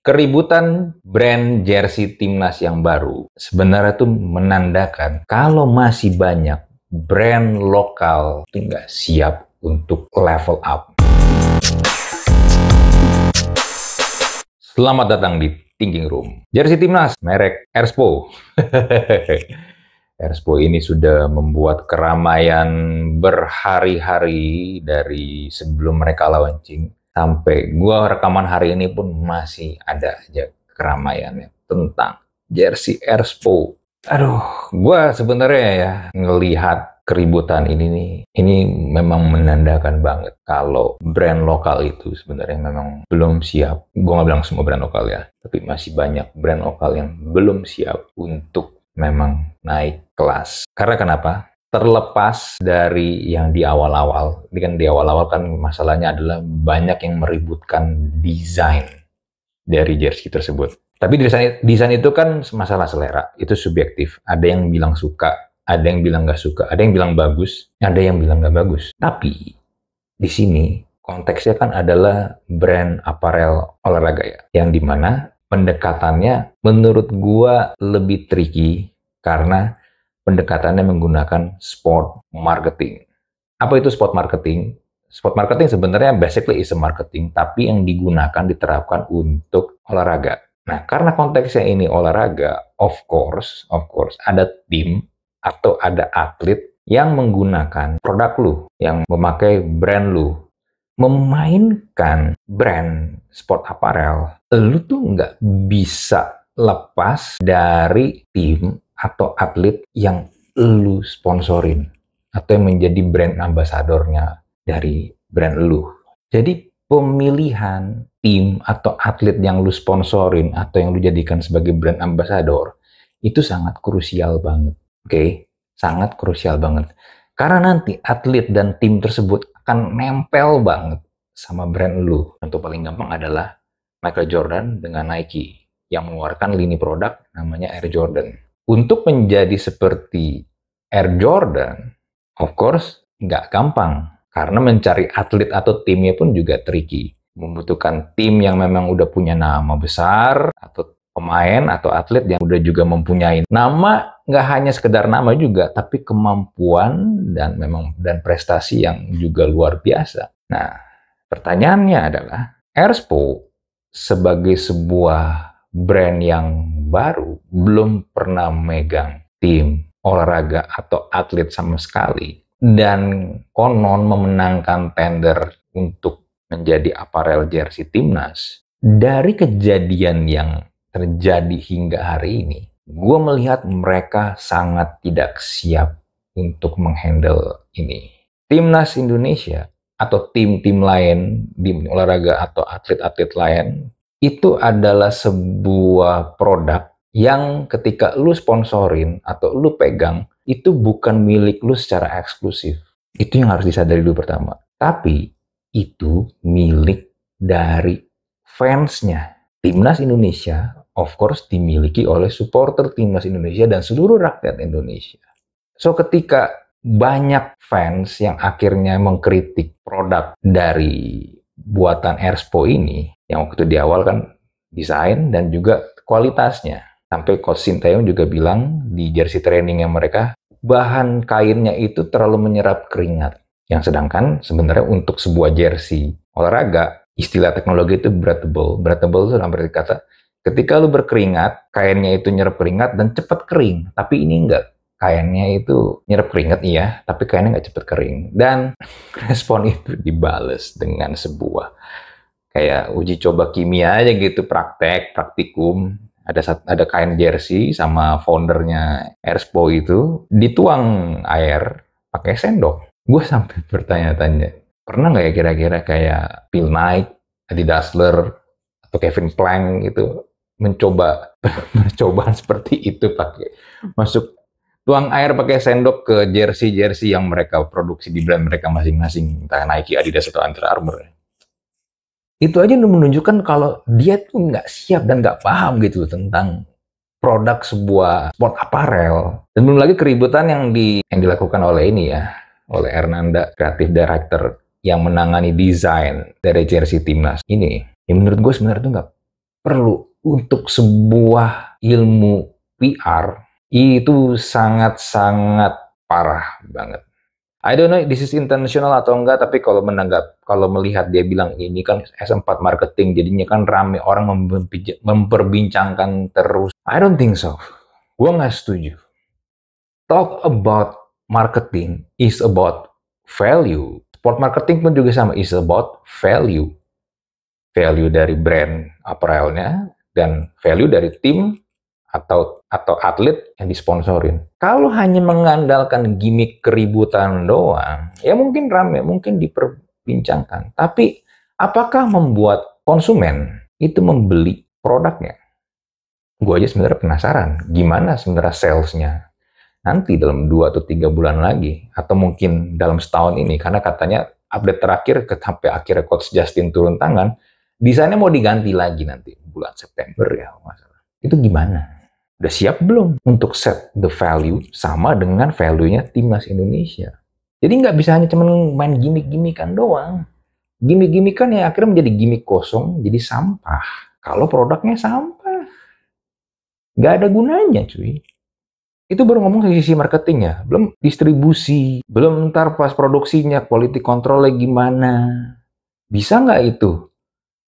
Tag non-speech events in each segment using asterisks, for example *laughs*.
Keributan brand jersey timnas yang baru sebenarnya itu menandakan kalau masih banyak brand lokal tidak siap untuk level up. Selamat datang di Thinking Room. Jersey timnas merek Erspo. Erspo *laughs* ini sudah membuat keramaian berhari-hari dari sebelum mereka lawan sampai gua rekaman hari ini pun masih ada aja keramaiannya tentang jersey Erspo. Aduh, gua sebenarnya ya ngelihat keributan ini nih, ini memang menandakan banget kalau brand lokal itu sebenarnya memang belum siap. Gua nggak bilang semua brand lokal ya, tapi masih banyak brand lokal yang belum siap untuk memang naik kelas. Karena kenapa? terlepas dari yang di awal-awal. Ini kan di awal-awal kan masalahnya adalah banyak yang meributkan desain dari jersey tersebut. Tapi desain, desain itu kan masalah selera, itu subjektif. Ada yang bilang suka, ada yang bilang nggak suka, ada yang bilang bagus, ada yang bilang nggak bagus. Tapi di sini konteksnya kan adalah brand aparel olahraga ya, yang dimana pendekatannya menurut gua lebih tricky karena pendekatannya menggunakan sport marketing. Apa itu sport marketing? Sport marketing sebenarnya basically is a marketing, tapi yang digunakan diterapkan untuk olahraga. Nah, karena konteksnya ini olahraga, of course, of course, ada tim atau ada atlet yang menggunakan produk lu, yang memakai brand lu, memainkan brand sport apparel, lu tuh nggak bisa lepas dari tim atau atlet yang lu sponsorin atau yang menjadi brand ambasadornya dari brand lu. Jadi pemilihan tim atau atlet yang lu sponsorin atau yang lu jadikan sebagai brand ambasador itu sangat krusial banget. Oke, okay? sangat krusial banget. Karena nanti atlet dan tim tersebut akan nempel banget sama brand lu. Contoh paling gampang adalah Michael Jordan dengan Nike yang mengeluarkan lini produk namanya Air Jordan. Untuk menjadi seperti Air Jordan, of course, nggak gampang. Karena mencari atlet atau timnya pun juga tricky. Membutuhkan tim yang memang udah punya nama besar, atau pemain atau atlet yang udah juga mempunyai nama nggak hanya sekedar nama juga tapi kemampuan dan memang dan prestasi yang juga luar biasa. Nah, pertanyaannya adalah Airspo sebagai sebuah brand yang baru belum pernah megang tim olahraga atau atlet sama sekali dan konon memenangkan tender untuk menjadi aparel jersey timnas dari kejadian yang terjadi hingga hari ini gue melihat mereka sangat tidak siap untuk menghandle ini timnas Indonesia atau tim-tim lain di olahraga atau atlet-atlet lain itu adalah sebuah produk yang ketika lu sponsorin atau lu pegang itu bukan milik lu secara eksklusif. Itu yang harus disadari dulu pertama. Tapi itu milik dari fansnya. Timnas Indonesia of course dimiliki oleh supporter timnas Indonesia dan seluruh rakyat Indonesia. So ketika banyak fans yang akhirnya mengkritik produk dari buatan Airspo ini, yang waktu di awal kan desain dan juga kualitasnya. Sampai Coach Sintayong juga bilang di jersey trainingnya mereka, bahan kainnya itu terlalu menyerap keringat. Yang sedangkan sebenarnya untuk sebuah jersey olahraga, istilah teknologi itu breathable. Breathable itu dalam berarti kata, ketika lu berkeringat, kainnya itu nyerap keringat dan cepat kering. Tapi ini enggak. Kainnya itu nyerap keringat iya, tapi kainnya nggak cepat kering. Dan *laughs* respon itu dibales dengan sebuah kayak uji coba kimia aja gitu praktek praktikum ada ada kain jersey sama foundernya Erspo itu dituang air pakai sendok. Gue sampai *laughs* bertanya-tanya, pernah nggak ya kira-kira kayak Bill Knight, Adi Dassler, atau Kevin Plank gitu mencoba *laughs* percobaan seperti itu pakai masuk tuang air pakai sendok ke jersey-jersey yang mereka produksi di brand mereka masing-masing, entah Nike, Adidas atau Under Armour itu aja menunjukkan kalau dia tuh nggak siap dan nggak paham gitu tentang produk sebuah sport aparel Dan belum lagi keributan yang di yang dilakukan oleh ini ya, oleh Hernanda, kreatif director yang menangani desain dari jersey timnas ini. Ya menurut gue sebenarnya tuh nggak perlu untuk sebuah ilmu PR itu sangat-sangat parah banget. I don't know this is international atau enggak, tapi kalau menanggap, kalau melihat dia bilang ini kan S4 marketing, jadinya kan rame orang memperbincangkan terus. I don't think so. Gue nggak setuju. Talk about marketing is about value. Sport marketing pun juga sama, is about value. Value dari brand apparelnya, dan value dari tim, atau atau atlet yang disponsorin. Kalau hanya mengandalkan gimmick keributan doang, ya mungkin rame, mungkin diperbincangkan. Tapi apakah membuat konsumen itu membeli produknya? Gue aja sebenarnya penasaran, gimana sebenarnya salesnya? Nanti dalam 2 atau 3 bulan lagi, atau mungkin dalam setahun ini, karena katanya update terakhir ke sampai akhirnya Coach Justin turun tangan, desainnya mau diganti lagi nanti bulan September ya, masalah. Itu gimana? Udah siap belum untuk set the value sama dengan value-nya timnas Indonesia? Jadi nggak bisa hanya cuman main gimmick-gimmickan doang. Gimmick-gimmickan ya akhirnya menjadi gimmick kosong, jadi sampah. Kalau produknya sampah. Nggak ada gunanya cuy. Itu baru ngomong dari sisi marketing ya. Belum distribusi, belum ntar pas produksinya, quality controlnya gimana. Bisa nggak itu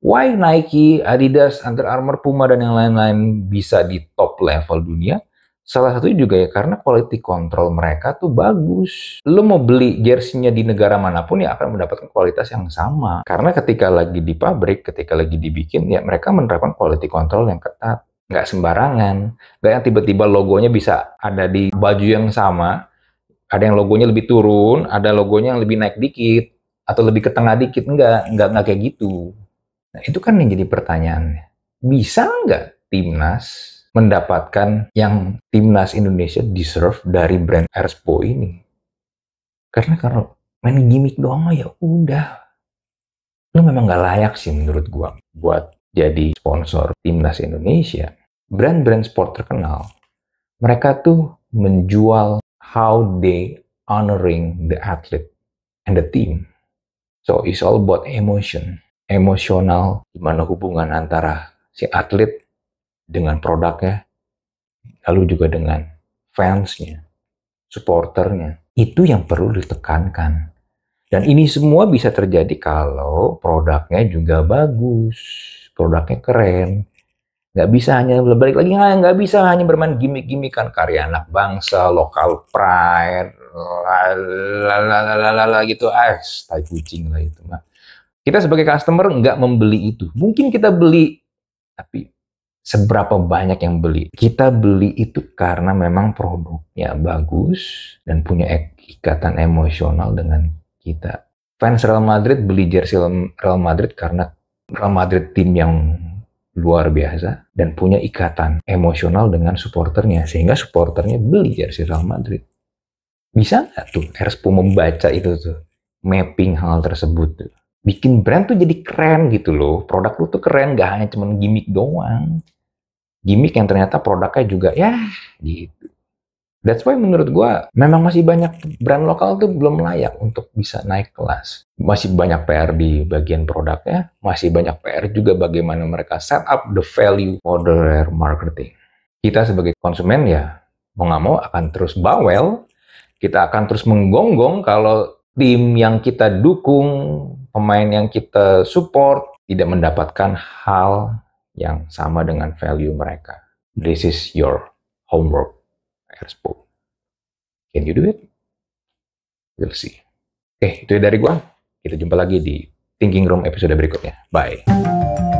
Why Nike, Adidas, Under Armour, Puma, dan yang lain-lain bisa di top level dunia? Salah satunya juga ya karena quality control mereka tuh bagus. Lo mau beli jersey-nya di negara manapun ya akan mendapatkan kualitas yang sama. Karena ketika lagi di pabrik, ketika lagi dibikin, ya mereka menerapkan quality control yang ketat. Nggak sembarangan. Nggak yang tiba-tiba logonya bisa ada di baju yang sama, ada yang logonya lebih turun, ada logonya yang lebih naik dikit, atau lebih ke tengah dikit. Nggak, nggak, nggak kayak gitu. Nah, itu kan yang jadi pertanyaannya. Bisa nggak timnas mendapatkan yang timnas Indonesia deserve dari brand Erspo ini? Karena kalau main gimmick doang ya udah. Lu memang nggak layak sih menurut gua buat jadi sponsor timnas Indonesia. Brand-brand sport terkenal, mereka tuh menjual how they honoring the athlete and the team. So it's all about emotion emosional, gimana hubungan antara si atlet dengan produknya, lalu juga dengan fansnya, supporternya. Itu yang perlu ditekankan. Dan ini semua bisa terjadi kalau produknya juga bagus, produknya keren. Nggak bisa hanya, balik lagi, ah, nggak bisa hanya bermain gimmick-gimmickan karya anak bangsa, lokal pride, lalalala gitu, ah, tai kucing lah itu mah kita sebagai customer nggak membeli itu. Mungkin kita beli, tapi seberapa banyak yang beli. Kita beli itu karena memang produknya bagus dan punya ikatan emosional dengan kita. Fans Real Madrid beli jersey Real Madrid karena Real Madrid tim yang luar biasa dan punya ikatan emosional dengan supporternya sehingga supporternya beli jersey Real Madrid. Bisa nggak tuh Erspo membaca itu tuh mapping hal tersebut tuh? bikin brand tuh jadi keren gitu loh. Produk lu tuh keren, gak hanya cuman gimmick doang. Gimmick yang ternyata produknya juga ya gitu. That's why menurut gue memang masih banyak brand lokal tuh belum layak untuk bisa naik kelas. Masih banyak PR di bagian produknya, masih banyak PR juga bagaimana mereka set up the value for their marketing. Kita sebagai konsumen ya mau nggak mau akan terus bawel, kita akan terus menggonggong kalau tim yang kita dukung pemain yang kita support tidak mendapatkan hal yang sama dengan value mereka. This is your homework, Erspo. Can you do it? We'll see. Oke, eh, okay, itu dari gua. Kita jumpa lagi di Thinking Room episode berikutnya. Bye.